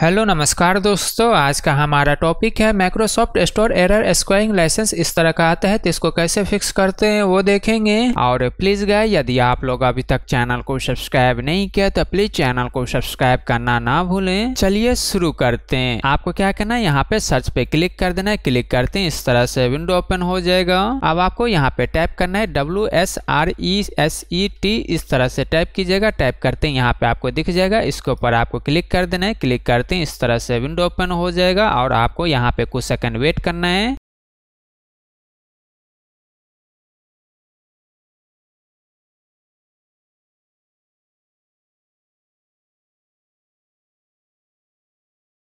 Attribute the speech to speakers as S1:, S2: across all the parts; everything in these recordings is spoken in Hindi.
S1: हेलो नमस्कार दोस्तों आज का हमारा टॉपिक है Microsoft store error acquiring licence इस तरह का आता है तो इसको कैसे फिक्स करते हैं वो देखेंगे और प्लीज गाय यदि आप लोग अभी तक चैनल को सब्सक्राइब नहीं किया तो प्लीज चैनल को सब्सक्राइब करना ना भूलें चलिए शुरू करते हैं आपको क्या करना है यहाँ पे सर्च पे क्लिक कर देना है क्लिक करते हैं इस तरह से विंडो ओपन हो जाएगा अब आपको यहाँ पे टाइप करना है W S R E S E T इस तरह से टाइप कीजिएगा टाइप करते हैं यहाँ पे आपको दिख जाएगा इसके ऊपर आपको क्लिक कर देना है क्लिक कर करते हैं इस तरह से विंडो ओपन हो जाएगा और आपको यहाँ पे कुछ सेकंड वेट करना है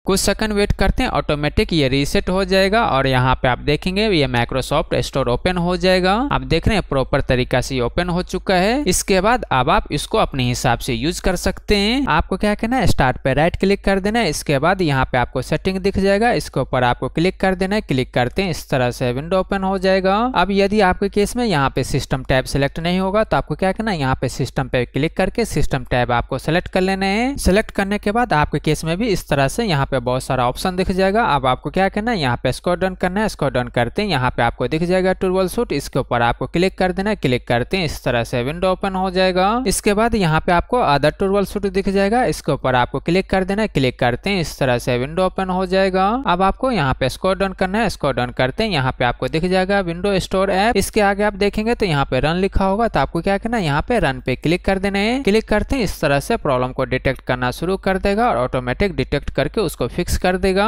S1: कुछ सेकंड वेट करते हैं ऑटोमेटिक ये रीसेट हो जाएगा और यहाँ पे आप देखेंगे ये माइक्रोसॉफ्ट स्टोर ओपन हो जाएगा आप देख रहे हैं प्रॉपर तरीका से ओपन हो चुका है इसके बाद अब आप इसको अपने हिसाब से यूज कर सकते हैं आपको क्या कहना है स्टार्ट पे राइट क्लिक कर देना है इसके बाद यहाँ पे आपको सेटिंग दिख जाएगा इसके ऊपर आपको क्लिक कर देना है क्लिक करते हैं इस तरह से विंडो ओपन हो जाएगा अब यदि आपके केस में यहाँ पे सिस्टम टैब सिलेक्ट नहीं होगा तो आपको क्या कहना है यहाँ पे सिस्टम पे क्लिक करके सिस्टम टैब आपको सेलेक्ट कर लेना है सिलेक्ट करने के बाद आपके केस में भी इस तरह से यहाँ पे पे बहुत सारा ऑप्शन दिख जाएगा अब आपको क्या करना है यहाँ पे स्कोर डन करना है स्कोर डन करते हैं यहाँ पे आपको दिख जाएगा टूरबल सूट इसके ऊपर आपको क्लिक कर देना है क्लिक करते हैं इस तरह से विंडो ओपन हो जाएगा इसके बाद यहाँ पे आपको अदर टूरबल सूट दिख जाएगा इसके ऊपर आपको क्लिक कर देना है क्लिक करते हैं इस तरह से विंडो ओपन हो जाएगा अब आपको यहाँ पे स्कोर डन करना है स्कोर डन करते हैं यहाँ पे आपको दिख जाएगा विंडो स्टोर ऐप इसके आगे आप देखेंगे तो यहाँ पे रन लिखा होगा तो आपको क्या करना है यहाँ पे रन पे क्लिक कर देना है क्लिक करते हैं इस तरह से प्रॉब्लम को डिटेक्ट करना शुरू कर देगा और ऑटोमेटिक डिटेक्ट करके उसको फिक्स कर देगा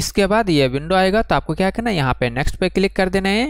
S2: इसके बाद ये विंडो आएगा तो आपको क्या करना है यहाँ पे नेक्स्ट पे क्लिक कर देना है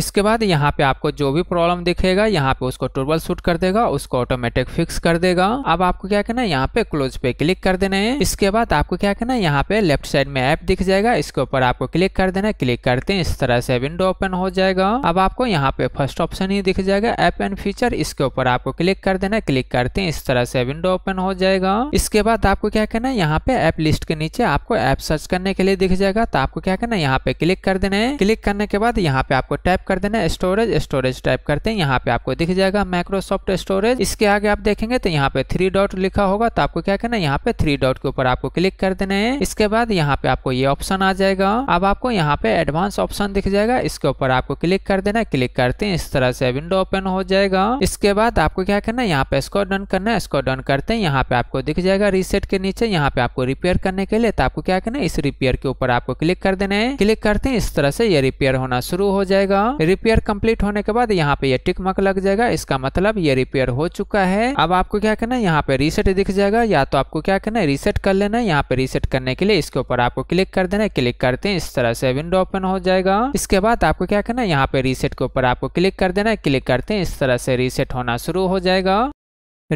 S1: इसके बाद यहाँ पे आपको जो भी प्रॉब्लम दिखेगा यहाँ पे उसको टूबल शूट कर देगा उसको ऑटोमेटिक फिक्स कर देगा अब आपको क्या करना है यहाँ पे क्लोज पे क्लिक कर देना है इसके बाद आपको क्या करना है यहाँ पे लेफ्ट साइड में ऐप दिख जाएगा इसके ऊपर आपको क्लिक कर देना है क्लिक करते हैं इस तरह से विंडो ओपन हो जाएगा अब आपको यहाँ पे फर्स्ट ऑप्शन ही दिख जाएगा ऐप एंड फीचर इसके ऊपर आपको क्लिक कर देना है क्लिक करते हैं इस तरह से विंडो ओपन हो जाएगा इसके बाद आपको क्या करना है यहाँ पे ऐप लिस्ट के नीचे आपको ऐप सर्च करने के लिए दिख जाएगा तो आपको क्या करना है यहाँ पे क्लिक कर देना है क्लिक करने के बाद यहाँ पे आपको टैप टाइप कर देना स्टोरेज स्टोरेज टाइप करते हैं यहाँ पे आपको दिख जाएगा माइक्रोसॉफ्ट स्टोरेज इसके आगे आप देखेंगे तो यहाँ पे थ्री डॉट लिखा होगा तो आपको क्या करना है यहाँ पे थ्री डॉट के ऊपर आपको क्लिक कर देना है इसके बाद यहाँ पे आपको ये ऑप्शन आ जाएगा अब आपको यहाँ पे एडवांस ऑप्शन दिख जाएगा इसके ऊपर आपको क्लिक कर देना क्लिक करते हैं इस तरह से विंडो ओपन हो जाएगा इसके बाद आपको क्या करना है यहाँ पे स्कोर डन करना है स्कोर डन करते हैं यहाँ पे आपको दिख जाएगा रीसेट के नीचे यहाँ पे आपको रिपेयर करने के लिए तो आपको क्या करना है इस रिपेयर के ऊपर आपको क्लिक कर देना है क्लिक करते हैं इस तरह से ये रिपेयर होना शुरू हो जाएगा हुआ रिपेयर कंप्लीट होने के बाद यहाँ पे ये टिक मक लग जाएगा इसका मतलब ये रिपेयर हो चुका है अब आपको क्या करना है यहाँ पे रिसेट दिख जाएगा या तो आपको क्या करना है रिसेट कर लेना है यहाँ पे रिसेट करने के लिए इसके ऊपर आपको क्लिक कर देना है क्लिक करते हैं इस तरह से विंडो ओपन हो जाएगा इसके बाद आपको क्या करना है यहाँ पे रिसेट के ऊपर आपको क्लिक कर देना है क्लिक करते हैं इस तरह से रिसेट होना शुरू हो जाएगा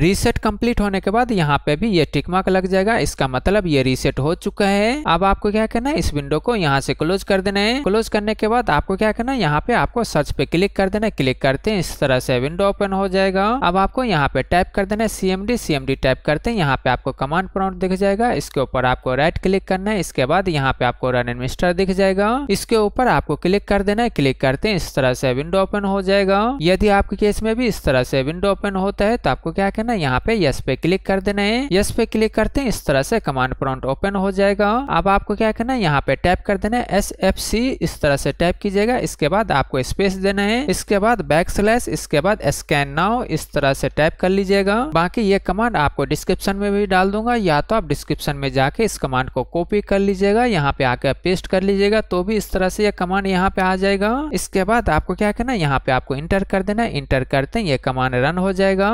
S1: रीसेट कंप्लीट होने के बाद यहाँ पे भी ये टिक मार्क लग जाएगा इसका मतलब ये रीसेट हो चुका है अब आपको क्या करना है इस विंडो को यहाँ से क्लोज कर देना है क्लोज करने के बाद आपको क्या करना है यहाँ पे आपको सर्च पे क्लिक कर देना है क्लिक करते हैं इस तरह से विंडो ओपन हो जाएगा अब आपको यहाँ पे टाइप कर देना है सीएमडी सीएमडी टाइप करते हैं यहाँ पे आपको कमांड प्रॉम्प्ट दिख जाएगा इसके ऊपर आपको राइट क्लिक करना है इसके बाद यहाँ पे आपको रन एडमिनिस्टर दिख जाएगा इसके ऊपर आपको क्लिक कर देना है क्लिक करते हैं इस तरह से विंडो ओपन हो जाएगा यदि आपके केस में भी इस तरह से विंडो ओपन होता है तो आपको क्या करना देना यहाँ पे यस पे क्लिक कर देना है यस पे क्लिक करते हैं इस तरह से कमांड प्रॉन्ट ओपन हो जाएगा अब आपको क्या करना है यहाँ पे टैप कर देना है एस एफ सी इस तरह से टैप कीजिएगा इसके बाद आपको स्पेस देना है इसके बाद बैक स्लैश इसके बाद स्कैन नाउ इस तरह से टैप कर लीजिएगा बाकी ये कमांड आपको डिस्क्रिप्शन में भी डाल दूंगा या तो आप डिस्क्रिप्शन में जाके इस कमांड को कॉपी कर लीजिएगा यहाँ पे आके पेस्ट कर लीजिएगा तो भी इस तरह से ये कमांड यहाँ पे आ जाएगा इसके बाद आपको क्या करना है यहाँ पे आपको इंटर कर देना इंटर करते हैं ये कमांड रन हो जाएगा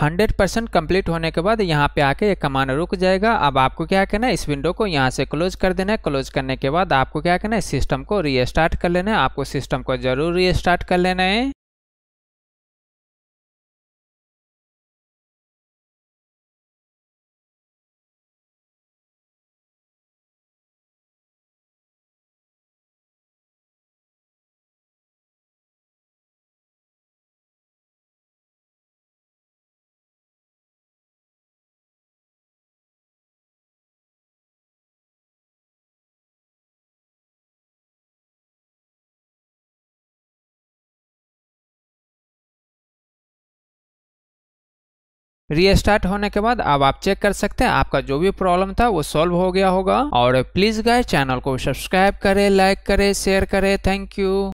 S1: हंड्रेड परसेंट कम्प्लीट होने के बाद यहाँ पे आके ये कमान रुक जाएगा अब आपको क्या करना है इस विंडो को यहाँ से क्लोज कर देना है क्लोज करने के बाद आपको क्या करना है सिस्टम को रीस्टार्ट कर लेना है आपको सिस्टम को जरूर रीस्टार्ट कर लेना है रीस्टार्ट होने के बाद अब आप चेक कर सकते हैं आपका जो भी प्रॉब्लम था वो सॉल्व हो गया होगा और प्लीज गाय चैनल को सब्सक्राइब करें लाइक करें शेयर करें थैंक यू